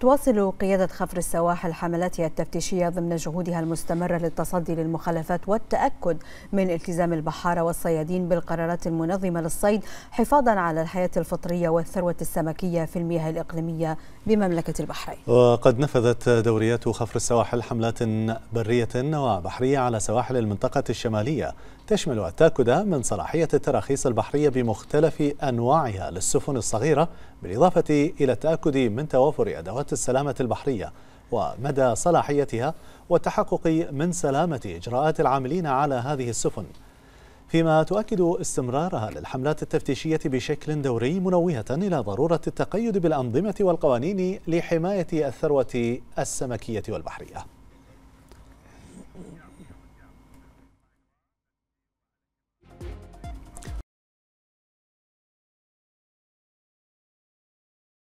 تواصل قيادة خفر السواحل حملاتها التفتيشية ضمن جهودها المستمرة للتصدي للمخالفات والتأكد من التزام البحارة والصيادين بالقرارات المنظمة للصيد حفاظا على الحياة الفطرية والثروة السمكية في المياه الإقليمية بمملكة البحرين وقد نفذت دوريات خفر السواحل حملات برية وبحرية على سواحل المنطقة الشمالية تشمل التأكد من صلاحية التراخيص البحرية بمختلف أنواعها للسفن الصغيرة بالإضافة إلى التأكد من توافر أدوات السلامة البحرية ومدى صلاحيتها والتحقق من سلامة إجراءات العاملين على هذه السفن فيما تؤكد استمرارها للحملات التفتيشية بشكل دوري منوهة إلى ضرورة التقيد بالأنظمة والقوانين لحماية الثروة السمكية والبحرية